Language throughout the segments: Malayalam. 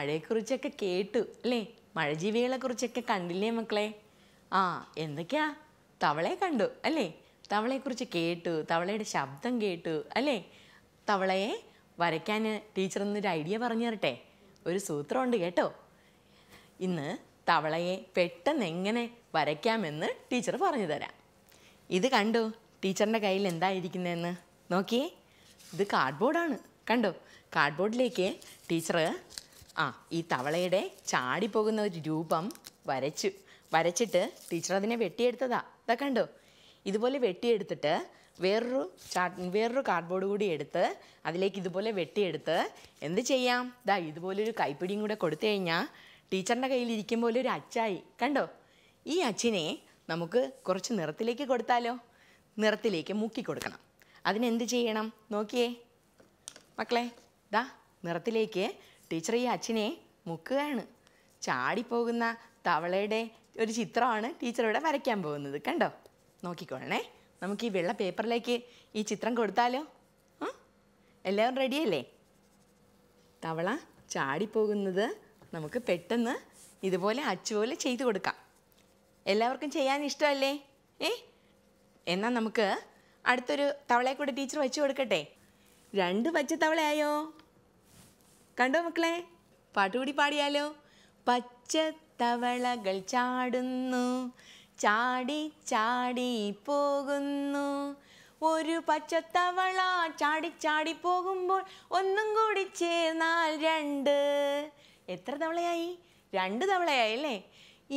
മഴയെക്കുറിച്ചൊക്കെ കേട്ടു അല്ലേ മഴജീവികളെക്കുറിച്ചൊക്കെ കണ്ടില്ലേ മക്കളെ ആ എന്തൊക്കെയാ തവളയെ കണ്ടു അല്ലേ തവളയെക്കുറിച്ച് കേട്ടു തവളയുടെ ശബ്ദം കേട്ടു അല്ലേ തവളയെ വരയ്ക്കാൻ ടീച്ചർ എന്നൊരു ഐഡിയ പറഞ്ഞു തരട്ടെ ഒരു സൂത്രമുണ്ട് കേട്ടോ ഇന്ന് തവളയെ പെട്ടെന്ന് എങ്ങനെ വരയ്ക്കാമെന്ന് ടീച്ചർ പറഞ്ഞു തരാം ഇത് കണ്ടു ടീച്ചറിൻ്റെ കയ്യിൽ എന്തായിരിക്കുന്നതെന്ന് നോക്കിയേ ഇത് കാർഡ്ബോർഡാണ് കണ്ടോ കാർഡ്ബോർഡിലേക്ക് ടീച്ചർ ആ ഈ തവളയുടെ ചാടിപ്പോകുന്ന ഒരു രൂപം വരച്ചു വരച്ചിട്ട് ടീച്ചർ അതിനെ വെട്ടിയെടുത്തതാ ഇതാ കണ്ടോ ഇതുപോലെ വെട്ടിയെടുത്തിട്ട് വേറൊരു ചാ വേറൊരു കാർഡ്ബോർഡ് കൂടി എടുത്ത് അതിലേക്ക് ഇതുപോലെ വെട്ടിയെടുത്ത് എന്ത് ചെയ്യാം ദാ ഇതുപോലൊരു കൈപ്പിടിയും കൂടെ കൊടുത്തു കഴിഞ്ഞാൽ ടീച്ചറിൻ്റെ കയ്യിൽ ഇരിക്കുമ്പോൾ ഒരു അച്ചായി കണ്ടോ ഈ അച്ഛനെ നമുക്ക് കുറച്ച് നിറത്തിലേക്ക് കൊടുത്താലോ നിറത്തിലേക്ക് മുക്കി കൊടുക്കണം അതിനെന്ത് ചെയ്യണം നോക്കിയേ മക്കളെ ദാ നിറത്തിലേക്ക് ടീച്ചർ ഈ അച്ഛനെ മുക്കുകയാണ് ചാടിപ്പോകുന്ന തവളയുടെ ഒരു ചിത്രമാണ് ടീച്ചർ ഇവിടെ വരയ്ക്കാൻ പോകുന്നത് കണ്ടോ നോക്കിക്കോളണേ നമുക്ക് ഈ വെള്ള പേപ്പറിലേക്ക് ഈ ചിത്രം കൊടുത്താലോ എല്ലാവരും റെഡിയല്ലേ തവള ചാടിപ്പോകുന്നത് നമുക്ക് പെട്ടെന്ന് ഇതുപോലെ അച്ചുപോലെ ചെയ്തു കൊടുക്കാം എല്ലാവർക്കും ചെയ്യാൻ ഇഷ്ടമല്ലേ ഏ എന്നാൽ നമുക്ക് അടുത്തൊരു തവളയെ കൂടെ ടീച്ചർ വെച്ചു കൊടുക്കട്ടെ രണ്ട് പച്ച തവളയായോ കണ്ടോ മക്കളെ പാട്ടുകൂടി പാടിയാലോ പച്ച തവളകൾ ചാടുന്നു ചാടി ചാടി പോകുന്നു ഒരു പച്ചത്തവള ചാടി ചാടി പോകുമ്പോൾ ഒന്നും കൂടി ചേർന്നാൽ രണ്ട് എത്ര തവളയായി രണ്ട് തവളയായി അല്ലേ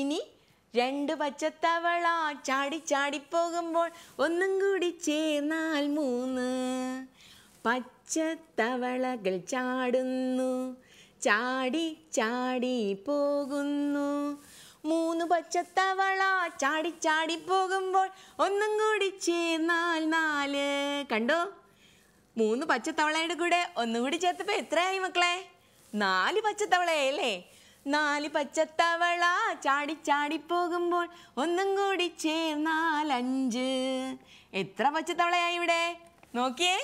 ഇനി രണ്ട് പച്ചത്തവള ചാടി ചാടി പോകുമ്പോൾ ഒന്നും കൂടി ചേർന്നാൽ മൂന്ന് പച്ചത്തവളകൾ ചാടുന്നു ചാടി ചാടി പോകുന്നു മൂന്ന് പച്ചത്തവള ചാടി ചാടി പോകുമ്പോൾ ഒന്നും കൂടി ചേർന്നാൽ നാല് കണ്ടോ മൂന്ന് പച്ചത്തവളയുടെ കൂടെ ഒന്നും കൂടി ചേർത്തപ്പോൾ എത്രയായി മക്കളെ നാല് പച്ചത്തവളയല്ലേ നാല് പച്ചത്തവള ചാടി ചാടി പോകുമ്പോൾ ഒന്നും കൂടി ചേർന്നാൽ അഞ്ച് എത്ര പച്ചത്തവളയായി ഇവിടെ നോക്കിയേ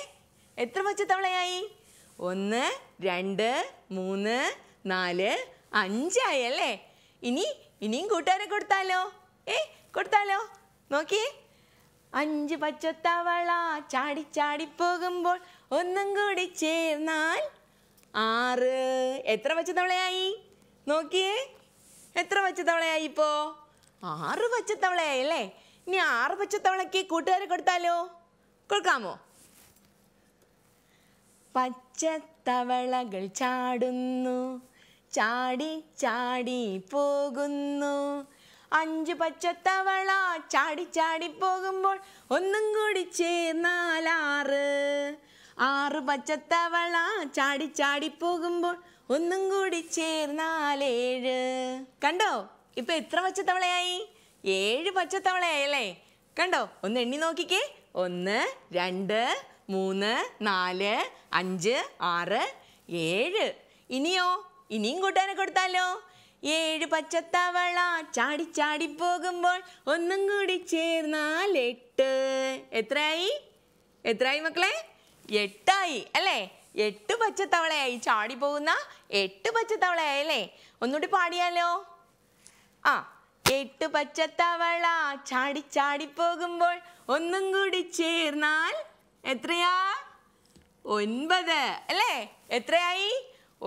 എത്ര പച്ചത്തവളയായി ഒന്ന് രണ്ട് മൂന്ന് നാല് അഞ്ചായി അല്ലേ ഇനി ഇനിയും കൂട്ടുകാരെ കൊടുത്താലോ ഏ കൊടുത്താലോ നോക്കിയേ അഞ്ച് പച്ചത്തവള ചാടി ചാടി പോകുമ്പോൾ ഒന്നും കൂടി ചേർന്നാൽ ആറ് എത്ര പച്ചത്തവളയായി നോക്കിയേ എത്ര പച്ചത്തവളയായി ഇപ്പോ ആറ് പച്ചത്തവളയായി അല്ലേ ഇനി ആറ് പച്ചത്തവളയ്ക്ക് കൂട്ടുകാരെ കൊടുത്താലോ കൊടുക്കാമോ പച്ചത്തവളകൾ ചാടുന്നു ചാടി ചാടി പോകുന്നു അഞ്ച് പച്ചത്തവള ചാടി ചാടി പോകുമ്പോൾ ഒന്നും കൂടി ചേർന്നാലാറ് ആറ് ആറ് പച്ചത്തവള ചാടി ചാടി പോകുമ്പോൾ ഒന്നും കൂടി ചേർന്നാലേഴ് കണ്ടോ ഇപ്പൊ എത്ര പച്ചത്തവളയായി ഏഴ് പച്ചത്തവളയായി അല്ലേ കണ്ടോ ഒന്ന് എണ്ണി നോക്കിക്കേ ഒന്ന് രണ്ട് മൂന്ന് നാല് അഞ്ച് ആറ് ഏഴ് ഇനിയോ ഇനിയും കൂട്ടാനെ കൊടുത്താലോ ഏഴ് പച്ചത്തവള ചാടി ചാടി പോകുമ്പോൾ ഒന്നും കൂടി ചേർന്നാൽ എട്ട് എത്രയായി എത്രയായി മക്കളെ എട്ടായി അല്ലേ എട്ട് പച്ചത്തവളയായി ചാടി പോകുന്ന എട്ട് പച്ചത്തവളയായി അല്ലേ ഒന്നുകൂടി പാടിയാലോ ആ എട്ട് പച്ചത്തവള ചാടി ചാടി പോകുമ്പോൾ ഒന്നും കൂടി ചേർന്നാൽ എത്രയാ ഒൻപത് അല്ലേ എത്രയായി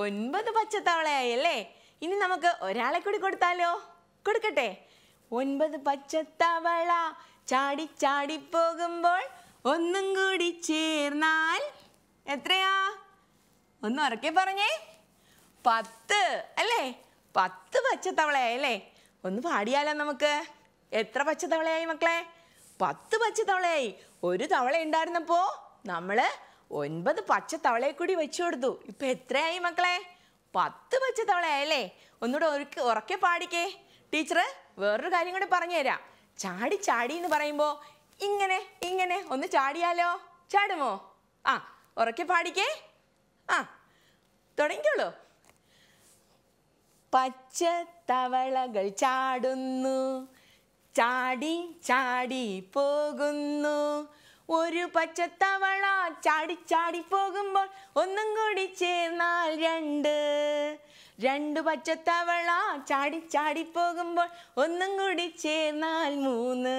ഒൻപത് പച്ചത്തവളയായി അല്ലേ ഇനി നമുക്ക് ഒരാളെ കൂടി കൊടുത്താലോ കൊടുക്കട്ടെ ഒൻപത് പച്ചത്തവള ചാടി ചാടി പോകുമ്പോൾ ഒന്നും കൂടി ചേർന്നാൽ എത്രയാ ഒന്ന് ഉറക്കെ പറഞ്ഞേ പത്ത് അല്ലേ പത്ത് പച്ചത്തവളയായി അല്ലേ ഒന്ന് പാടിയാലോ നമുക്ക് എത്ര പച്ചത്തവളയായി മക്കളെ പത്ത് പച്ച തവളയായി ഒരു തവള ഉണ്ടായിരുന്നപ്പോ നമ്മള് ഒൻപത് പച്ച തവളയെ കൂടി വെച്ചു കൊടുത്തു ഇപ്പൊ എത്രയായി മക്കളെ പത്ത് പച്ച തവളയായല്ലേ ഒന്നുകൂടെ ഒരുക്കി ഉറക്കെ പാടിക്കേ ടീച്ചറ് വേറൊരു കാര്യം കൂടെ തരാം ചാടി ചാടി എന്ന് പറയുമ്പോൾ ഇങ്ങനെ ഇങ്ങനെ ഒന്ന് ചാടിയാലോ ചാടുമോ ആ ഉറക്കെ പാടിക്കേ ആ തുടങ്ങിക്കോളൂ പച്ച തവളകൾ ചാടുന്നു ചാടി ചാടി പോകുന്നു ഒരു പച്ചത്തവള ചാടി ചാടി പോകുമ്പോൾ ഒന്നും കൂടി ചേർന്നാൽ രണ്ട് രണ്ട് പച്ചത്തവള ചാടി ചാടി പോകുമ്പോൾ ഒന്നും കൂടി ചേർന്നാൽ മൂന്ന്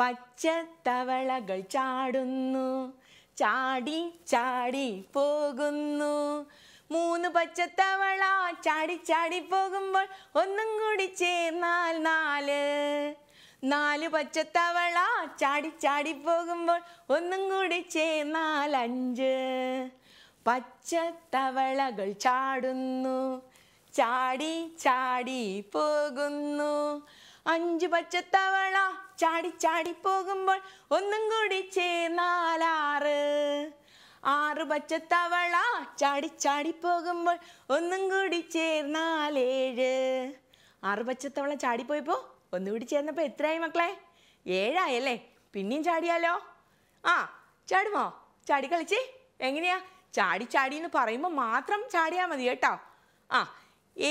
പച്ചത്തവളകൾ ചാടുന്നു ചാടി ചാടി പോകുന്നു മൂന്ന് പച്ചത്തവള ചാടി ചാടി പോകുമ്പോൾ ഒന്നും കൂടി ചേർന്നാൽ നാല് നാല് പച്ചത്തവള ചാടി ചാടി പോകുമ്പോൾ ഒന്നും കൂടി ചേർന്നാൽ അഞ്ച് പച്ചത്തവളകൾ ചാടുന്നു ചാടി ചാടി പോകുന്നു അഞ്ച് പച്ചത്തവള ചാടി ചാടി പോകുമ്പോൾ ഒന്നും കൂടി ചേർന്നാലാറ് ആറു പച്ചത്തവള ചാടി പോകുമ്പോൾ ഒന്നും കൂടി ചേർന്നാലേഴ് ഏഴ് ആറു പച്ചത്തവള ചാടിപ്പോയപ്പോൾ ഒന്നുകൂടി ചേർന്നപ്പോൾ എത്രയായി മക്കളെ ഏഴായല്ലേ പിന്നെയും ചാടിയാലോ ആ ചാടുമോ ചാടി കളിച്ച് എങ്ങനെയാ ചാടി ചാടി എന്ന് പറയുമ്പോൾ മാത്രം ചാടിയാൽ മതി കേട്ടോ ആ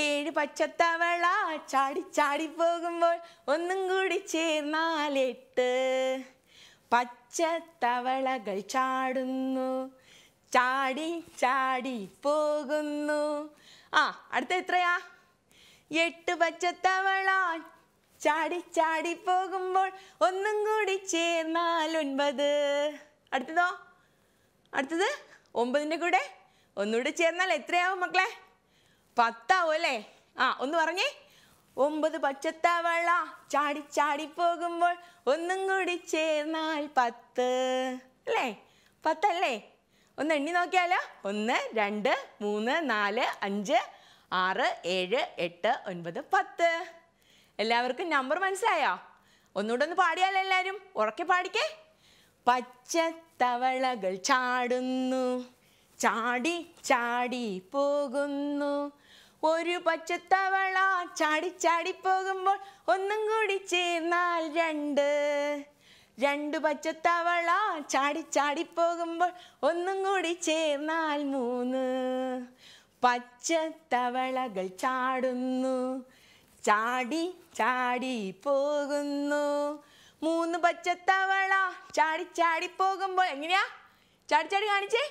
ഏഴ് പച്ചത്തവള ചാടി ചാടി പോകുമ്പോൾ ഒന്നും കൂടി ചേർന്നാലെട്ട് പച്ചത്തവളകൾ ചാടുന്നു ചാടി ചാടി പോകുന്നു ആ അടുത്ത എത്രയാ എട്ട് പച്ചത്തവള ചാടി ചാടി പോകുമ്പോൾ ഒന്നും കൂടി ചേർന്നാൽ ഒൻപത് അടുത്തതോ അടുത്തത് ഒമ്പതിൻ്റെ കൂടെ ഒന്നുകൂടി ചേർന്നാൽ എത്രയാവും മക്കളെ പത്താവും അല്ലേ ആ ഒന്ന് പറഞ്ഞേ ഒമ്പത് പച്ചത്തവള ചാടി ചാടി പോകുമ്പോൾ ഒന്നും കൂടി ചേർന്നാൽ പത്ത് അല്ലേ പത്തല്ലേ ഒന്ന് എണ്ണി നോക്കിയാലോ ഒന്ന് രണ്ട് മൂന്ന് നാല് അഞ്ച് ആറ് ഏഴ് എട്ട് ഒൻപത് പത്ത് എല്ലാവർക്കും നമ്പർ മനസ്സിലായോ ഒന്നുകൂടെ ഒന്ന് പാടിയാലോ എല്ലാവരും ഉറക്കെ പാടിക്കേ തവളകൾ ചാടുന്നു ചാടി ചാടി പോകുന്നു ഒരു പച്ചത്തവള ചാടി ചാടി പോകുമ്പോൾ ഒന്നും കൂടി ചേർന്നാൽ രണ്ട് രണ്ടു പച്ചത്തവള ചാടി ചാടി പോകുമ്പോൾ ഒന്നും കൂടി ചേർന്നാൽ മൂന്ന് പച്ചത്തവളകൾ ചാടുന്നു ചാടി ചാടി പോകുന്നു മൂന്ന് പച്ചത്തവള ചാടി ചാടി പോകുമ്പോൾ എങ്ങനെയാ ചാടി ചാടി കാണിച്ചേ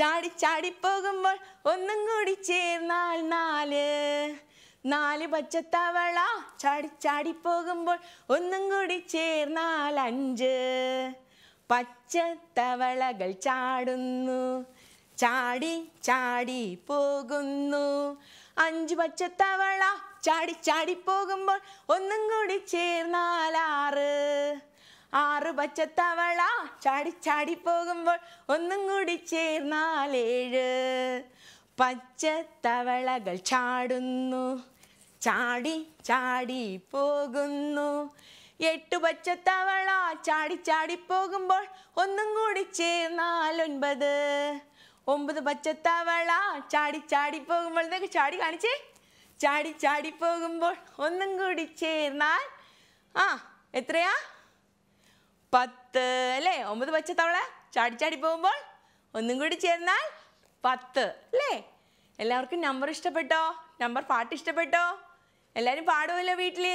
ചാടി ചാടി പോകുമ്പോൾ ഒന്നും കൂടി ചേർന്നാൽ നാല് നാല് പച്ചത്തവള ചാടി ചാടി പോകുമ്പോൾ ഒന്നും കൂടി ചേർന്നാൽ അഞ്ച് പച്ചത്തവളകൾ ചാടുന്നു ചാടി ചാടി പോകുന്നു അഞ്ച് പച്ചത്തവള ചാടി ചാടി പോകുമ്പോൾ ഒന്നും കൂടി ചേർന്നാൽ ആറ് ആറ് പച്ചത്തവള ചാടി ചാടി പോകുമ്പോൾ ഒന്നും കൂടി ചേർന്നാൽ ഏഴ് പച്ചത്തവളകൾ ചാടുന്നു ചാടി ചാടി പോകുന്നു എട്ടു പച്ചത്തവള ചാടി ചാടി പോകുമ്പോൾ ഒന്നും കൂടി ചേർന്നാൽ ഒൻപത് ഒമ്പത് പച്ചത്തവള ചാടി ചാടി പോകുമ്പോൾ ഇതൊക്കെ ചാടി കാണിച്ചേ ചാടി ചാടി പോകുമ്പോൾ ഒന്നും കൂടി ചേർന്നാൽ ആ എത്രയാ പത്ത് അല്ലേ ഒമ്പത് പച്ചത്തവള ചാടി ചാടി പോകുമ്പോൾ ഒന്നും കൂടി ചേർന്നാൽ പത്ത് അല്ലേ എല്ലാവർക്കും നമ്പർ ഇഷ്ടപ്പെട്ടോ നമ്പർ പാട്ട് ഇഷ്ടപ്പെട്ടോ എല്ലാരും പാടുമല്ലോ വീട്ടില്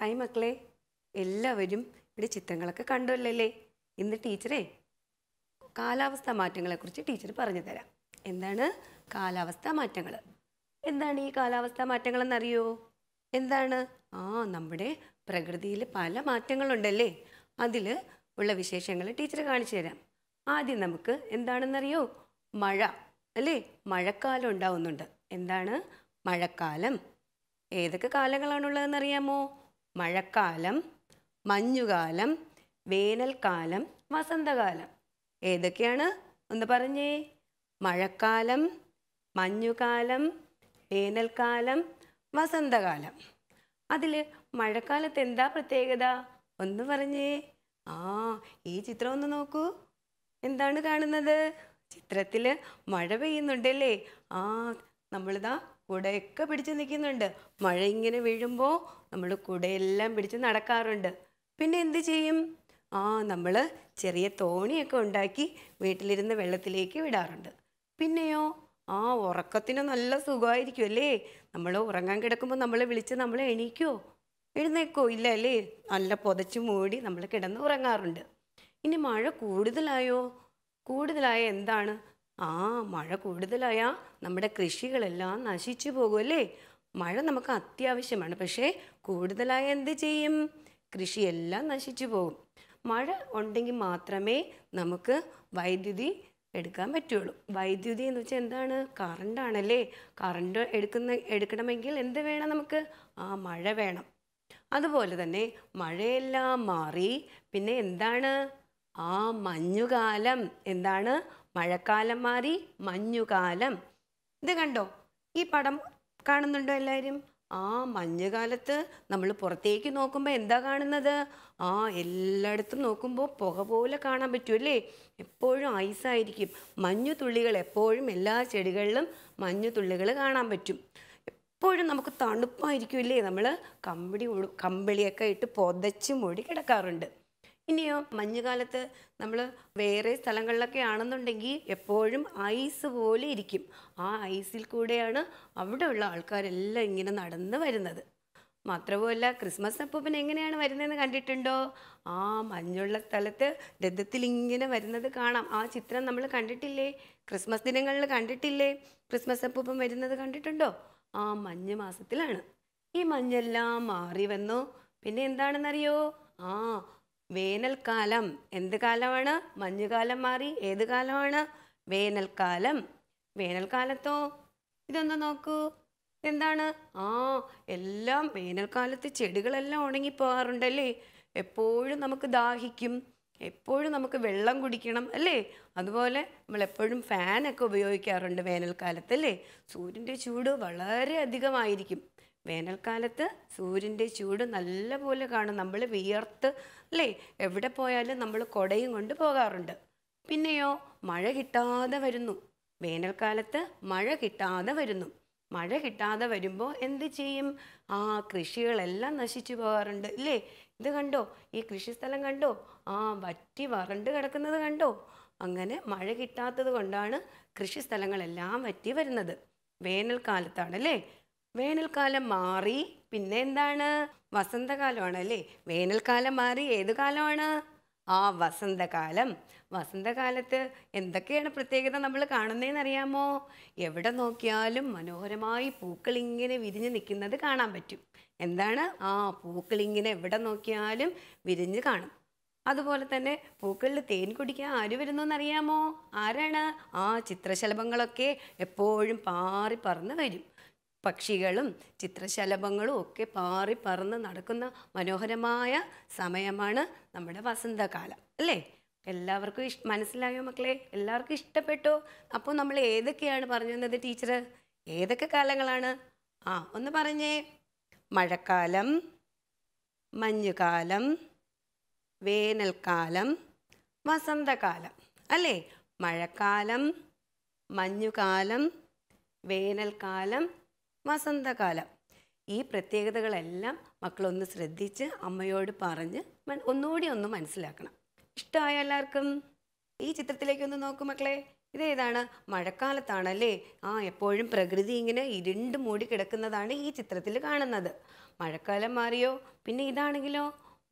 ഹായ് മക്കളെ എല്ലാവരും ഇവിടെ ചിത്രങ്ങളൊക്കെ കണ്ടുവല്ലേ ഇന്ന് ടീച്ചറെ കാലാവസ്ഥാ മാറ്റങ്ങളെക്കുറിച്ച് ടീച്ചർ പറഞ്ഞു തരാം എന്താണ് കാലാവസ്ഥാ മാറ്റങ്ങൾ എന്താണ് ഈ കാലാവസ്ഥാ മാറ്റങ്ങളെന്നറിയോ എന്താണ് ആ നമ്മുടെ പ്രകൃതിയിൽ പല മാറ്റങ്ങളുണ്ടല്ലേ അതിൽ ഉള്ള വിശേഷങ്ങൾ ടീച്ചർ കാണിച്ചു തരാം ആദ്യം നമുക്ക് എന്താണെന്നറിയോ മഴ അല്ലേ മഴക്കാലം ഉണ്ടാവുന്നുണ്ട് എന്താണ് മഴക്കാലം ഏതൊക്കെ കാലങ്ങളാണുള്ളതെന്ന് അറിയാമോ മഴക്കാലം മഞ്ഞുകാലം വേനൽക്കാലം വസന്തകാലം ഏതൊക്കെയാണ് ഒന്ന് പറഞ്ഞേ മഴക്കാലം മഞ്ഞുകാലം വേനൽക്കാലം വസന്തകാലം അതിൽ മഴക്കാലത്ത് എന്താ പ്രത്യേകത ഒന്ന് പറഞ്ഞേ ആ ഈ ചിത്രം ഒന്ന് നോക്കൂ എന്താണ് കാണുന്നത് ചിത്രത്തിൽ മഴ പെയ്യുന്നുണ്ടല്ലേ ആ നമ്മളിതാ കുടയൊക്കെ പിടിച്ച് നിൽക്കുന്നുണ്ട് മഴ ഇങ്ങനെ വീഴുമ്പോൾ നമ്മൾ കുടയെല്ലാം പിടിച്ച് നടക്കാറുണ്ട് പിന്നെ എന്ത് ചെയ്യും ആ നമ്മൾ ചെറിയ തോണിയൊക്കെ ഉണ്ടാക്കി വീട്ടിലിരുന്ന് വെള്ളത്തിലേക്ക് വിടാറുണ്ട് പിന്നെയോ ആ ഉറക്കത്തിന് നല്ല സുഖമായിരിക്കും അല്ലേ നമ്മൾ ഉറങ്ങാൻ കിടക്കുമ്പോൾ നമ്മളെ വിളിച്ച് നമ്മൾ എണീക്കുമോ എഴുന്നേക്കോ ഇല്ല അല്ലേ നല്ല പുതച്ച് മൂടി നമ്മൾ കിടന്ന് ഉറങ്ങാറുണ്ട് ഇനി മഴ കൂടുതലായോ കൂടുതലായ എന്താണ് ആ മഴ കൂടുതലായാൽ നമ്മുടെ കൃഷികളെല്ലാം നശിച്ചു പോകുമല്ലേ മഴ നമുക്ക് അത്യാവശ്യമാണ് പക്ഷേ കൂടുതലായ എന്ത് ചെയ്യും കൃഷിയെല്ലാം നശിച്ചു പോകും മഴ ഉണ്ടെങ്കിൽ മാത്രമേ നമുക്ക് വൈദ്യുതി എടുക്കാൻ പറ്റുള്ളൂ വൈദ്യുതി എന്ന് വെച്ചാൽ എന്താണ് കറണ്ടാണല്ലേ കറണ്ട് എടുക്കുന്ന എടുക്കണമെങ്കിൽ എന്ത് വേണം നമുക്ക് ആ മഴ വേണം അതുപോലെ തന്നെ മഴയെല്ലാം മാറി പിന്നെ എന്താണ് ആ മഞ്ഞുകാലം എന്താണ് മഴക്കാലം മാറി മഞ്ഞുകാലം ഇത് കണ്ടോ ഈ പടം കാണുന്നുണ്ടോ എല്ലാവരും ആ മഞ്ഞുകാലത്ത് നമ്മൾ പുറത്തേക്ക് നോക്കുമ്പോൾ എന്താ കാണുന്നത് ആ എല്ലായിടത്തും നോക്കുമ്പോൾ പുക പോലെ കാണാൻ പറ്റും അല്ലേ എപ്പോഴും ഐസായിരിക്കും മഞ്ഞു തുള്ളികൾ എപ്പോഴും എല്ലാ ചെടികളിലും മഞ്ഞു തുള്ളികൾ കാണാൻ പറ്റും എപ്പോഴും നമുക്ക് തണുപ്പായിരിക്കും ഇല്ലേ നമ്മൾ കമ്പിളി കമ്പിളിയൊക്കെ ഇട്ട് പുതച്ച് മൂടി കിടക്കാറുണ്ട് ഇനിയോ മഞ്ഞുകാലത്ത് നമ്മൾ വേറെ സ്ഥലങ്ങളിലൊക്കെ ആണെന്നുണ്ടെങ്കിൽ എപ്പോഴും ഐസ് പോലെ ഇരിക്കും ആ ഐസിൽ കൂടെയാണ് അവിടെയുള്ള ആൾക്കാരെല്ലാം ഇങ്ങനെ നടന്ന് വരുന്നത് മാത്രവുമല്ല ക്രിസ്മസ് അപ്പൂപ്പിന് എങ്ങനെയാണ് വരുന്നതെന്ന് കണ്ടിട്ടുണ്ടോ ആ മഞ്ഞുള്ള സ്ഥലത്ത് രഥത്തിൽ ഇങ്ങനെ വരുന്നത് കാണാം ആ ചിത്രം നമ്മൾ കണ്ടിട്ടില്ലേ ക്രിസ്മസ് ദിനങ്ങളിൽ കണ്ടിട്ടില്ലേ ക്രിസ്മസ് അപ്പൂപ്പം വരുന്നത് കണ്ടിട്ടുണ്ടോ ആ മഞ്ഞ് മാസത്തിലാണ് ഈ മഞ്ഞെല്ലാം മാറി വന്നു പിന്നെ എന്താണെന്നറിയോ ആ വേനൽക്കാലം എന്ത് കാലമാണ് മഞ്ഞുകാലം മാറി ഏത് കാലമാണ് വേനൽക്കാലം വേനൽക്കാലത്തോ ഇതൊന്ന് നോക്കൂ എന്താണ് ആ എല്ലാം വേനൽക്കാലത്ത് ചെടികളെല്ലാം ഉണങ്ങിപ്പോകാറുണ്ടല്ലേ എപ്പോഴും നമുക്ക് ദാഹിക്കും എപ്പോഴും നമുക്ക് വെള്ളം കുടിക്കണം അല്ലേ അതുപോലെ നമ്മൾ എപ്പോഴും ഫാനൊക്കെ ഉപയോഗിക്കാറുണ്ട് വേനൽക്കാലത്ത് അല്ലേ സൂര്യൻ്റെ ചൂട് വളരെ അധികമായിരിക്കും വേനൽക്കാലത്ത് സൂര്യൻ്റെ ചൂട് നല്ലപോലെ കാണും നമ്മൾ വിയർത്ത് അല്ലേ എവിടെ പോയാലും നമ്മൾ കൊടയും കൊണ്ട് പോകാറുണ്ട് പിന്നെയോ മഴ കിട്ടാതെ വരുന്നു വേനൽക്കാലത്ത് മഴ കിട്ടാതെ വരുന്നു മഴ കിട്ടാതെ വരുമ്പോൾ എന്ത് ചെയ്യും ആ കൃഷികളെല്ലാം നശിച്ചു പോകാറുണ്ട് ഇല്ലേ ഇത് കണ്ടോ ഈ കൃഷിസ്ഥലം കണ്ടോ ആ വറ്റി വരണ്ട് കിടക്കുന്നത് കണ്ടോ അങ്ങനെ മഴ കിട്ടാത്തത് കൊണ്ടാണ് കൃഷിസ്ഥലങ്ങളെല്ലാം വറ്റി വരുന്നത് വേനൽക്കാലത്താണ് അല്ലേ വേനൽക്കാലം മാറി പിന്നെ എന്താണ് വസന്തകാലമാണ് അല്ലേ വേനൽക്കാലം മാറി ഏത് കാലമാണ് ആ വസന്തകാലം വസന്തകാലത്ത് എന്തൊക്കെയാണ് പ്രത്യേകത നമ്മൾ കാണുന്നതെന്ന് അറിയാമോ എവിടെ നോക്കിയാലും മനോഹരമായി പൂക്കൾ ഇങ്ങനെ വിരിഞ്ഞ് നിൽക്കുന്നത് കാണാൻ പറ്റും എന്താണ് ആ പൂക്കൾ ഇങ്ങനെ എവിടെ നോക്കിയാലും വിരിഞ്ഞ് കാണും അതുപോലെ തന്നെ പൂക്കളിൽ തേൻ കുടിക്കാൻ ആര് വരുന്നു എന്നറിയാമോ ആരാണ് ആ ചിത്രശലഭങ്ങളൊക്കെ എപ്പോഴും പാറി പറന്ന് വരും പക്ഷികളും ചിത്രശലഭങ്ങളും ഒക്കെ പാറി പറന്ന് നടക്കുന്ന മനോഹരമായ സമയമാണ് നമ്മുടെ വസന്തകാലം അല്ലേ എല്ലാവർക്കും ഇഷ് മനസ്സിലായോ മക്കളെ എല്ലാവർക്കും ഇഷ്ടപ്പെട്ടോ അപ്പോൾ നമ്മൾ ഏതൊക്കെയാണ് പറഞ്ഞു തന്നത് ടീച്ചർ ഏതൊക്കെ കാലങ്ങളാണ് ആ ഒന്ന് പറഞ്ഞേ മഴക്കാലം മഞ്ഞുകാലം വേനൽക്കാലം വസന്തകാലം അല്ലേ മഴക്കാലം മഞ്ഞുകാലം വേനൽക്കാലം വസന്തകാലം ഈ പ്രത്യേകതകളെല്ലാം മക്കളൊന്ന് ശ്രദ്ധിച്ച് അമ്മയോട് പറഞ്ഞ് ഒന്നുകൂടി ഒന്ന് മനസ്സിലാക്കണം ഇഷ്ടമായ എല്ലാവർക്കും ഈ ചിത്രത്തിലേക്ക് ഒന്ന് നോക്കൂ മക്കളെ ഇതേതാണ് മഴക്കാലത്താണല്ലേ ആ എപ്പോഴും പ്രകൃതി ഇങ്ങനെ ഇരുണ്ട് മൂടി കിടക്കുന്നതാണ് ഈ ചിത്രത്തിൽ കാണുന്നത് മഴക്കാലം മാറിയോ പിന്നെ ഇതാണെങ്കിലോ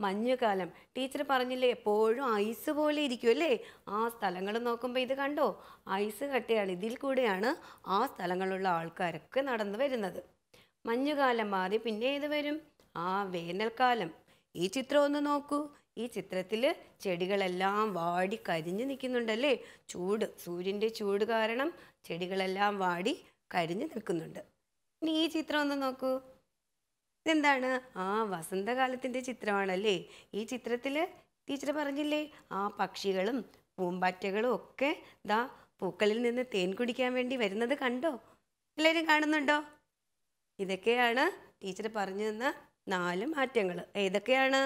മഞ്ഞുകാലം ടീച്ചർ പറഞ്ഞില്ലേ എപ്പോഴും ഐസ് പോലെ ഇരിക്കും അല്ലേ ആ സ്ഥലങ്ങൾ നോക്കുമ്പോൾ ഇത് കണ്ടോ ഐസ് കട്ടിയാൽ ഇതിൽ കൂടെയാണ് ആ സ്ഥലങ്ങളുള്ള ആൾക്കാരൊക്കെ നടന്നു വരുന്നത് മഞ്ഞുകാലം മാറി പിന്നെ ഏത് വരും ആ വേനൽക്കാലം ഈ ചിത്രം ഒന്ന് നോക്കൂ ഈ ചിത്രത്തിൽ ചെടികളെല്ലാം വാടി കരിഞ്ഞു നിൽക്കുന്നുണ്ടല്ലേ ചൂട് സൂര്യൻ്റെ ചൂട് കാരണം ചെടികളെല്ലാം വാടി കരിഞ്ഞു നിൽക്കുന്നുണ്ട് ഇനി ഈ ചിത്രം ഒന്ന് നോക്കൂ ഇതെന്താണ് ആ വസന്തകാലത്തിൻ്റെ ചിത്രമാണല്ലേ ഈ ചിത്രത്തിൽ ടീച്ചർ പറഞ്ഞില്ലേ ആ പക്ഷികളും പൂമ്പാറ്റകളും ഒക്കെ ദാ പൂക്കളിൽ നിന്ന് തേൻ കുടിക്കാൻ വേണ്ടി വരുന്നത് കണ്ടോ എല്ലാവരും കാണുന്നുണ്ടോ ഇതൊക്കെയാണ് ടീച്ചർ പറഞ്ഞു തന്ന നാല് മാറ്റങ്ങൾ ഏതൊക്കെയാണ്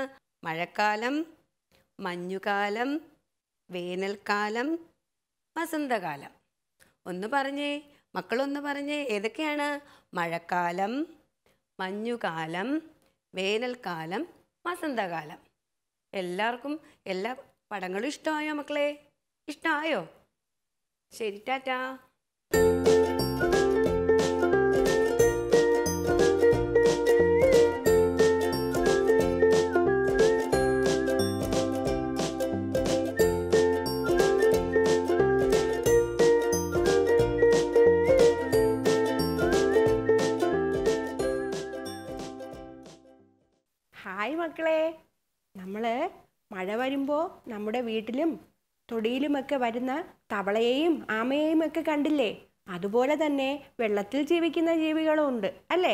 മഴക്കാലം മഞ്ഞുകാലം വേനൽക്കാലം വസന്തകാലം ഒന്ന് പറഞ്ഞേ മക്കളൊന്ന് പറഞ്ഞേ ഏതൊക്കെയാണ് മഴക്കാലം മഞ്ഞുകാലം വേനൽക്കാലം വസന്തകാലം എല്ലാവർക്കും എല്ലാ പടങ്ങളും ഇഷ്ടമായോ മക്കളെ ഇഷ്ടമായോ ശരി ടാറ്റാ ഹായ് മക്കളെ നമ്മൾ മഴ വരുമ്പോൾ നമ്മുടെ വീട്ടിലും തൊടിയിലുമൊക്കെ വരുന്ന തവളയെയും ആമയെയും ഒക്കെ കണ്ടില്ലേ അതുപോലെ തന്നെ വെള്ളത്തിൽ ജീവിക്കുന്ന ജീവികളും ഉണ്ട് അല്ലേ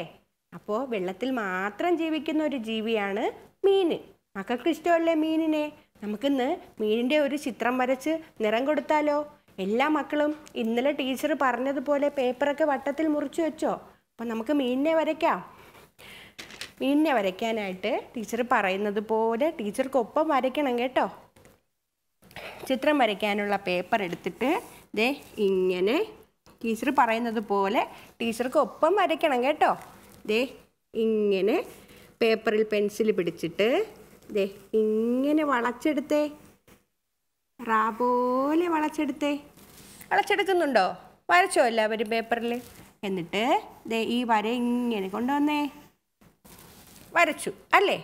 അപ്പോൾ വെള്ളത്തിൽ മാത്രം ജീവിക്കുന്ന ഒരു ജീവിയാണ് മീൻ മക്കൾക്ക് ഇഷ്ടമല്ലേ മീനിനെ നമുക്കിന്ന് മീനിൻ്റെ ഒരു ചിത്രം വരച്ച് നിറം കൊടുത്താലോ എല്ലാ മക്കളും ഇന്നലെ ടീച്ചർ പറഞ്ഞതുപോലെ പേപ്പറൊക്കെ വട്ടത്തിൽ മുറിച്ചു വെച്ചോ അപ്പം നമുക്ക് മീനിനെ വരയ്ക്കാം വീടിനെ വരയ്ക്കാനായിട്ട് ടീച്ചർ പറയുന്നത് പോലെ ടീച്ചർക്കൊപ്പം വരയ്ക്കണം കേട്ടോ ചിത്രം വരയ്ക്കാനുള്ള പേപ്പർ എടുത്തിട്ട് ദേ ഇങ്ങനെ ടീച്ചർ പറയുന്നത് പോലെ ടീച്ചർക്കൊപ്പം വരയ്ക്കണം കേട്ടോ ദേ ഇങ്ങനെ പേപ്പറിൽ പെൻസിൽ പിടിച്ചിട്ട് ദേ ഇങ്ങനെ വളച്ചെടുത്തേ റാ പോലെ വളച്ചെടുത്തേ വളച്ചെടുക്കുന്നുണ്ടോ വരച്ചോ എല്ലാവരും പേപ്പറിൽ എന്നിട്ട് ദേ ഈ വര ഇങ്ങനെ കൊണ്ടുവന്നേ വരച്ചു അല്ലേ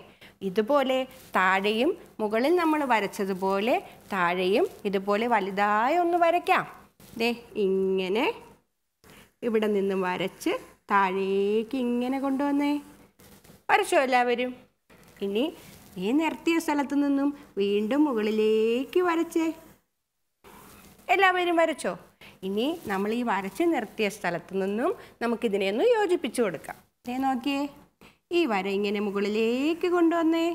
ഇതുപോലെ താഴെയും മുകളിൽ നമ്മൾ വരച്ചതുപോലെ താഴെയും ഇതുപോലെ വലുതായി ഒന്ന് വരയ്ക്കാം ദേ ഇങ്ങനെ ഇവിടെ നിന്ന് വരച്ച് താഴേക്ക് ഇങ്ങനെ കൊണ്ടുവന്നേ വരച്ചോ എല്ലാവരും ഇനി ഈ നിർത്തിയ സ്ഥലത്ത് നിന്നും വീണ്ടും മുകളിലേക്ക് വരച്ചേ എല്ലാവരും വരച്ചോ ഇനി നമ്മൾ ഈ വരച്ച് നിർത്തിയ സ്ഥലത്ത് നിന്നും നമുക്കിതിനെ ഒന്ന് യോജിപ്പിച്ചു കൊടുക്കാം ഏ നോക്കിയേ ഈ വര ഇങ്ങനെ മുകളിലേക്ക് കൊണ്ടുവന്നേ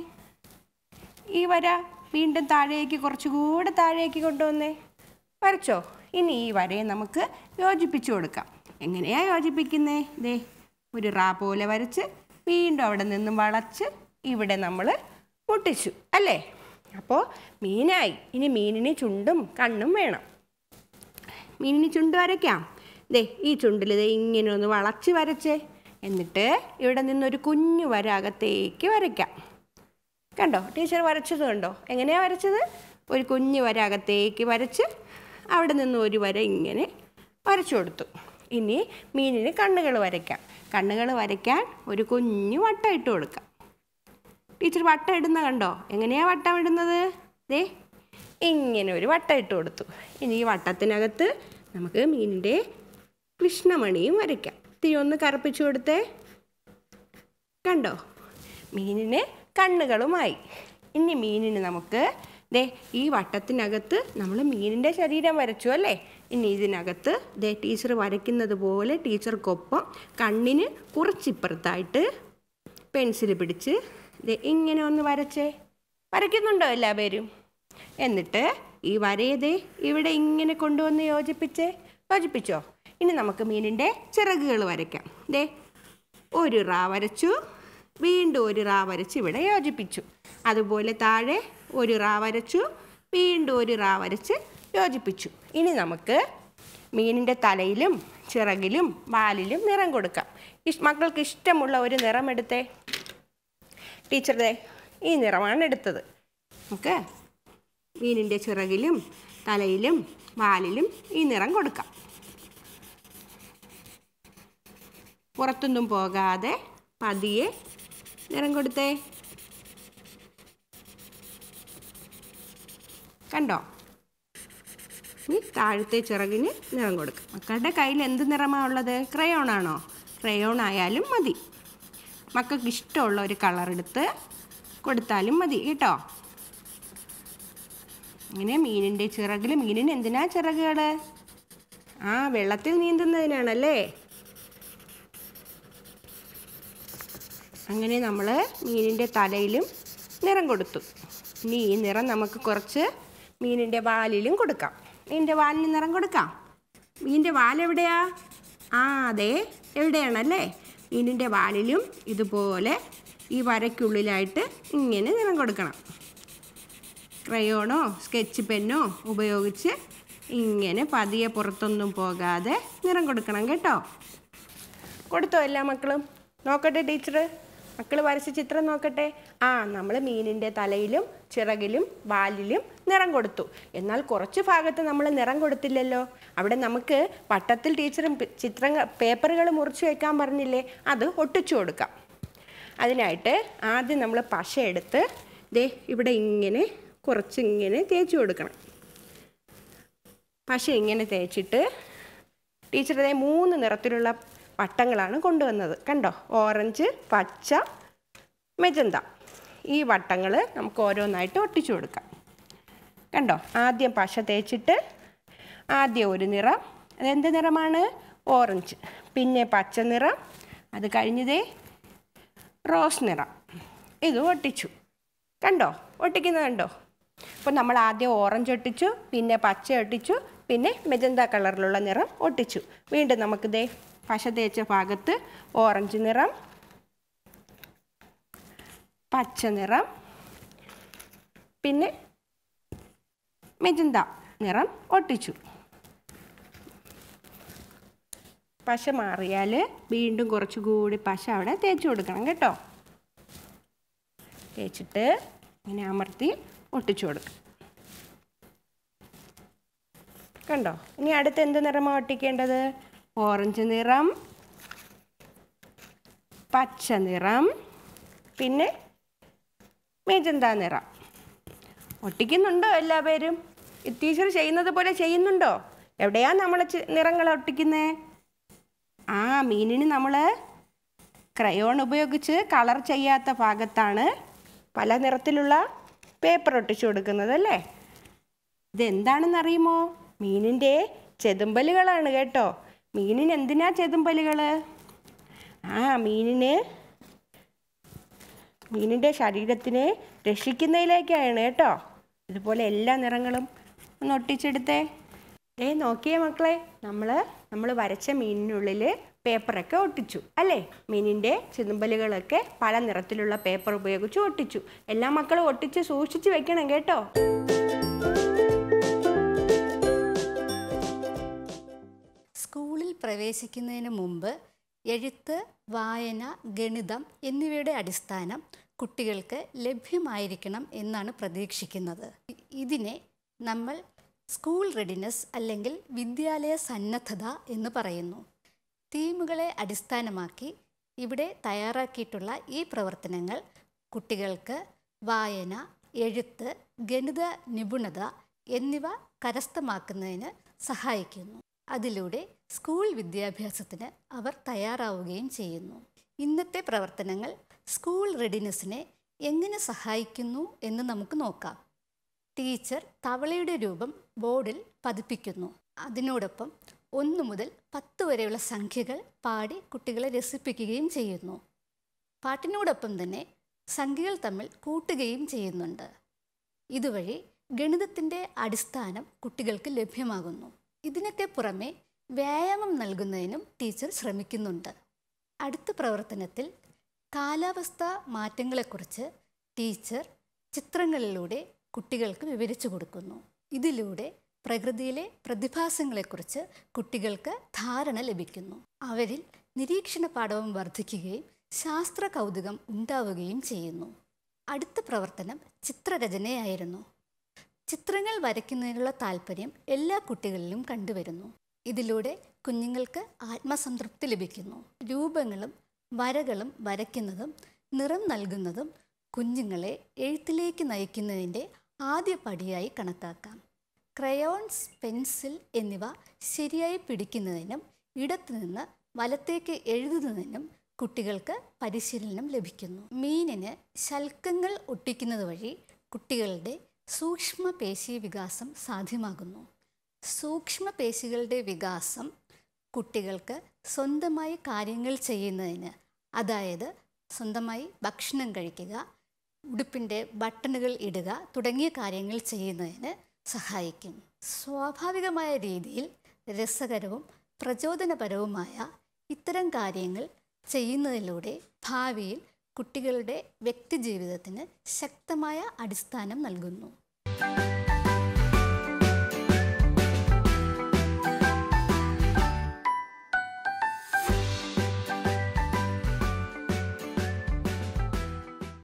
ഈ വര വീണ്ടും താഴേക്ക് കുറച്ചുകൂടെ താഴേക്ക് കൊണ്ടുവന്നേ വരച്ചോ ഇനി ഈ വരയെ നമുക്ക് യോജിപ്പിച്ചു കൊടുക്കാം എങ്ങനെയാണ് യോജിപ്പിക്കുന്നേ ദേ ഒരു റാ പോലെ വരച്ച് വീണ്ടും അവിടെ നിന്നും വളച്ച് ഇവിടെ നമ്മൾ മുട്ടിച്ചു അല്ലേ അപ്പോൾ മീനായി ഇനി മീനിന് ചുണ്ടും കണ്ണും വേണം മീനിന് ചുണ്ട് വരയ്ക്കാം ദേ ഈ ചുണ്ടിൽ ദേ ഇങ്ങനെ ഒന്ന് വളച്ച് വരച്ചേ എന്നിട്ട് ഇവിടെ നിന്നൊരു കുഞ്ഞു വര വരയ്ക്കാം കണ്ടോ ടീച്ചർ വരച്ചത് കണ്ടോ എങ്ങനെയാണ് വരച്ചത് ഒരു കുഞ്ഞു വര വരച്ച് അവിടെ നിന്ന് ഒരു വര ഇങ്ങനെ വരച്ചു കൊടുത്തു ഇനി മീനിന് കണ്ണുകൾ വരയ്ക്കാം കണ്ണുകൾ വരയ്ക്കാൻ ഒരു കുഞ്ഞു വട്ടം ഇട്ട് കൊടുക്കാം ടീച്ചർ വട്ടം ഇടുന്ന കണ്ടോ എങ്ങനെയാണ് വട്ടം ഇടുന്നത് ദേ ഇങ്ങനെ ഒരു വട്ടം ഇട്ട് കൊടുത്തു ഇനി ഈ വട്ടത്തിനകത്ത് നമുക്ക് മീനിൻ്റെ കൃഷ്ണമണിയും വരയ്ക്കാം തീ ഒന്ന് കറപ്പിച്ചു കൊടുത്തേ കണ്ടോ മീനിന് കണ്ണുകളുമായി ഇനി മീനിന് നമുക്ക് ദേ ഈ വട്ടത്തിനകത്ത് നമ്മൾ മീനിൻ്റെ ശരീരം വരച്ചു അല്ലേ ഇനി ഇതിനകത്ത് ദേ ടീച്ചർ വരയ്ക്കുന്നത് പോലെ ടീച്ചർക്കൊപ്പം കണ്ണിന് കുറച്ചിപ്പുറത്തായിട്ട് പെൻസിൽ പിടിച്ച് ദേ ഇങ്ങനെ ഒന്ന് വരച്ചേ വരയ്ക്കുന്നുണ്ടോ എല്ലാ പേരും എന്നിട്ട് ഈ വരയതേ ഇവിടെ ഇങ്ങനെ കൊണ്ടുവന്ന് യോജിപ്പിച്ചേ യോജിപ്പിച്ചോ ഇനി നമുക്ക് മീനിൻ്റെ ചിറകുകൾ വരയ്ക്കാം ദേ ഒരു റാ വരച്ചു വീണ്ടും ഒരു റാ വരച്ച് ഇവിടെ യോജിപ്പിച്ചു അതുപോലെ താഴെ ഒരു റാ വരച്ചു വീണ്ടും ഒരു റാ വരച്ച് യോജിപ്പിച്ചു ഇനി നമുക്ക് മീനിൻ്റെ തലയിലും ചിറകിലും വാലിലും നിറം കൊടുക്കാം ഇഷ് മക്കൾക്ക് ഇഷ്ടമുള്ള ഒരു നിറം എടുത്തേ ടീച്ചറുടെ ഈ നിറമാണ് എടുത്തത് നമുക്ക് മീനിൻ്റെ ചിറകിലും തലയിലും വാലിലും ഈ നിറം കൊടുക്കാം പുറത്തൊന്നും പോകാതെ പതിയെ നിറം കൊടുത്തേ കണ്ടോ ഇനി താഴത്തെ ചിറകിന് നിറം കൊടുക്കും മക്കളുടെ കയ്യിൽ എന്ത് നിറമാണ് ഉള്ളത് ക്രയോൺ ആണോ ക്രയോൺ ആയാലും മതി മക്കൾക്ക് ഇഷ്ടമുള്ള ഒരു കളർ എടുത്ത് കൊടുത്താലും മതി കേട്ടോ ഇങ്ങനെ മീനിൻ്റെ ചിറകിൽ മീനിന് എന്തിനാ ചിറകുകൾ ആ വെള്ളത്തിൽ നീന്തുന്നതിനാണല്ലേ അങ്ങനെ നമ്മൾ മീനിൻ്റെ തലയിലും നിറം കൊടുത്തു ഇനി ഈ നിറം നമുക്ക് കുറച്ച് മീനിൻ്റെ വാലിലും കൊടുക്കാം മീനിൻ്റെ വാലിന് നിറം കൊടുക്കാം മീനിൻ്റെ വാലെവിടെയാ ആ അതെ എവിടെയാണല്ലേ മീനിൻ്റെ വാലിലും ഇതുപോലെ ഈ വരയ്ക്കുള്ളിലായിട്ട് ഇങ്ങനെ നിറം കൊടുക്കണം ക്രയോണോ സ്കെച്ച് പെന്നോ ഉപയോഗിച്ച് ഇങ്ങനെ പതിയെ പുറത്തൊന്നും പോകാതെ നിറം കൊടുക്കണം കേട്ടോ കൊടുത്തോ എല്ലാ മക്കളും നോക്കട്ടെ ടീച്ചർ മക്കൾ വരച്ച ചിത്രം നോക്കട്ടെ ആ നമ്മൾ മീനിൻ്റെ തലയിലും ചിറകിലും വാലിലും നിറം കൊടുത്തു എന്നാൽ കുറച്ച് ഭാഗത്ത് നമ്മൾ നിറം കൊടുത്തില്ലല്ലോ അവിടെ നമുക്ക് പട്ടത്തിൽ ടീച്ചറും ചിത്രങ്ങൾ പേപ്പറുകൾ മുറിച്ച് വയ്ക്കാൻ പറഞ്ഞില്ലേ അത് ഒട്ടിച്ചു കൊടുക്കാം അതിനായിട്ട് ആദ്യം നമ്മൾ പശ എടുത്ത് ദേ ഇവിടെ ഇങ്ങനെ കുറച്ചിങ്ങനെ തേച്ച് കൊടുക്കണം പശ ഇങ്ങനെ തേച്ചിട്ട് ടീച്ചറുടെ മൂന്ന് നിറത്തിലുള്ള വട്ടങ്ങളാണ് കൊണ്ടുവന്നത് കണ്ടോ ഓറഞ്ച് പച്ച മെജന്ത ഈ വട്ടങ്ങൾ നമുക്ക് ഓരോന്നായിട്ട് ഒട്ടിച്ചു കൊടുക്കാം കണ്ടോ ആദ്യം പശ തേച്ചിട്ട് ആദ്യം ഒരു നിറം അതെന്ത് നിറമാണ് ഓറഞ്ച് പിന്നെ പച്ച നിറം അത് കഴിഞ്ഞതേ റോസ് നിറം ഇത് ഒട്ടിച്ചു കണ്ടോ ഒട്ടിക്കുന്നത് കണ്ടോ അപ്പോൾ നമ്മൾ ആദ്യം ഓറഞ്ച് ഒട്ടിച്ചു പിന്നെ പച്ച ഒട്ടിച്ചു പിന്നെ മെജന്ത കളറിലുള്ള നിറം ഒട്ടിച്ചു വീണ്ടും നമുക്കിതേ പശ തേച്ച ഭാഗത്ത് ഓറഞ്ച് നിറം പച്ച നിറം പിന്നെ മെജന്ത നിറം ഒട്ടിച്ചു പശ മാറിയാൽ വീണ്ടും കുറച്ചുകൂടി പശ അവിടെ തേച്ച് കൊടുക്കണം കേട്ടോ തേച്ചിട്ട് ഇങ്ങനെ അമർത്തി ഒട്ടിച്ചു കൊടുക്കും കണ്ടോ ഇനി അടുത്ത് എന്ത് നിറമാണ് ഒട്ടിക്കേണ്ടത് ഓറഞ്ച് നിറം പച്ച നിറം പിന്നെ മേജന്ത നിറം ഒട്ടിക്കുന്നുണ്ടോ എല്ലാ പേരും ടീച്ചർ ചെയ്യുന്നത് പോലെ ചെയ്യുന്നുണ്ടോ എവിടെയാ നമ്മൾ നിറങ്ങൾ ഒട്ടിക്കുന്നത് ആ മീനിന് നമ്മൾ ക്രയോൺ ഉപയോഗിച്ച് കളർ ചെയ്യാത്ത ഭാഗത്താണ് പല നിറത്തിലുള്ള പേപ്പർ ഒട്ടിച്ചു കൊടുക്കുന്നത് അല്ലേ ഇതെന്താണെന്നറിയുമോ മീനിൻ്റെ ചെതുമ്പലുകളാണ് കേട്ടോ മീനിന് എന്തിനാ പല്ലുകൾ ആ മീനിന് മീനിൻ്റെ ശരീരത്തിനെ രക്ഷിക്കുന്നതിലേക്കാണ് കേട്ടോ ഇതുപോലെ എല്ലാ നിറങ്ങളും ഒന്ന് ഒട്ടിച്ചെടുത്തേ ഏ നോക്കിയേ മക്കളെ നമ്മൾ നമ്മൾ വരച്ച മീനിനുള്ളിൽ പേപ്പറൊക്കെ ഒട്ടിച്ചു അല്ലേ മീനിൻ്റെ ചെതുമ്പലുകളൊക്കെ പല നിറത്തിലുള്ള പേപ്പർ ഉപയോഗിച്ച് ഒട്ടിച്ചു എല്ലാ മക്കളും ഒട്ടിച്ച് സൂക്ഷിച്ച് വെക്കണം കേട്ടോ പ്രവേശിക്കുന്നതിന് മുമ്പ് എഴുത്ത് വായന ഗണിതം എന്നിവയുടെ അടിസ്ഥാനം കുട്ടികൾക്ക് ലഭ്യമായിരിക്കണം എന്നാണ് പ്രതീക്ഷിക്കുന്നത് ഇതിനെ നമ്മൾ സ്കൂൾ റെഡിനെസ് അല്ലെങ്കിൽ വിദ്യാലയ സന്നദ്ധത എന്ന് പറയുന്നു തീമുകളെ അടിസ്ഥാനമാക്കി ഇവിടെ തയ്യാറാക്കിയിട്ടുള്ള ഈ പ്രവർത്തനങ്ങൾ കുട്ടികൾക്ക് വായന എഴുത്ത് ഗണിത നിപുണത എന്നിവ കരസ്ഥമാക്കുന്നതിന് സഹായിക്കുന്നു അതിലൂടെ സ്കൂൾ വിദ്യാഭ്യാസത്തിന് അവർ തയ്യാറാവുകയും ചെയ്യുന്നു ഇന്നത്തെ പ്രവർത്തനങ്ങൾ സ്കൂൾ റെഡിനെസ്സിനെ എങ്ങനെ സഹായിക്കുന്നു എന്ന് നമുക്ക് നോക്കാം ടീച്ചർ തവളയുടെ രൂപം ബോർഡിൽ പതിപ്പിക്കുന്നു അതിനോടൊപ്പം ഒന്നു മുതൽ പത്ത് വരെയുള്ള സംഖ്യകൾ പാടി കുട്ടികളെ രസിപ്പിക്കുകയും ചെയ്യുന്നു പാട്ടിനോടൊപ്പം തന്നെ സംഖ്യകൾ തമ്മിൽ കൂട്ടുകയും ചെയ്യുന്നുണ്ട് ഇതുവഴി ഗണിതത്തിൻ്റെ അടിസ്ഥാനം കുട്ടികൾക്ക് ലഭ്യമാകുന്നു ഇതിനൊക്കെ പുറമെ വ്യായാമം നൽകുന്നതിനും ടീച്ചർ ശ്രമിക്കുന്നുണ്ട് അടുത്ത പ്രവർത്തനത്തിൽ കാലാവസ്ഥ മാറ്റങ്ങളെക്കുറിച്ച് ടീച്ചർ ചിത്രങ്ങളിലൂടെ കുട്ടികൾക്ക് വിവരിച്ചു കൊടുക്കുന്നു ഇതിലൂടെ പ്രകൃതിയിലെ പ്രതിഭാസങ്ങളെക്കുറിച്ച് കുട്ടികൾക്ക് ധാരണ ലഭിക്കുന്നു അവരിൽ നിരീക്ഷണ പാഠവും വർദ്ധിക്കുകയും ശാസ്ത്ര കൗതുകം ഉണ്ടാവുകയും ചെയ്യുന്നു അടുത്ത പ്രവർത്തനം ചിത്രരചനയായിരുന്നു ചിത്രങ്ങൾ വരയ്ക്കുന്നതിനുള്ള താല്പര്യം എല്ലാ കുട്ടികളിലും കണ്ടുവരുന്നു ഇതിലൂടെ കുഞ്ഞുങ്ങൾക്ക് ആത്മസംതൃപ്തി ലഭിക്കുന്നു രൂപങ്ങളും വരകളും വരയ്ക്കുന്നതും നിറം നൽകുന്നതും കുഞ്ഞുങ്ങളെ എഴുത്തിലേക്ക് നയിക്കുന്നതിൻ്റെ ആദ്യ പടിയായി കണക്കാക്കാം ക്രയോൺസ് പെൻസിൽ എന്നിവ ശരിയായി പിടിക്കുന്നതിനും ഇടത്തുനിന്ന് വലത്തേക്ക് എഴുതുന്നതിനും കുട്ടികൾക്ക് പരിശീലനം ലഭിക്കുന്നു മീനിന് ശൽക്കങ്ങൾ ഒട്ടിക്കുന്നത് വഴി കുട്ടികളുടെ സൂക്ഷ്മ പേശി വികാസം സാധ്യമാകുന്നു പേശികളുടെ വികാസം കുട്ടികൾക്ക് സ്വന്തമായി കാര്യങ്ങൾ ചെയ്യുന്നതിന് അതായത് സ്വന്തമായി ഭക്ഷണം കഴിക്കുക ഉടുപ്പിൻ്റെ ബട്ടണുകൾ ഇടുക തുടങ്ങിയ കാര്യങ്ങൾ ചെയ്യുന്നതിന് സഹായിക്കും സ്വാഭാവികമായ രീതിയിൽ രസകരവും പ്രചോദനപരവുമായ ഇത്തരം കാര്യങ്ങൾ ചെയ്യുന്നതിലൂടെ ഭാവിയിൽ കുട്ടികളുടെ വ്യക്തിജീവിതത്തിന് ശക്തമായ അടിസ്ഥാനം നൽകുന്നു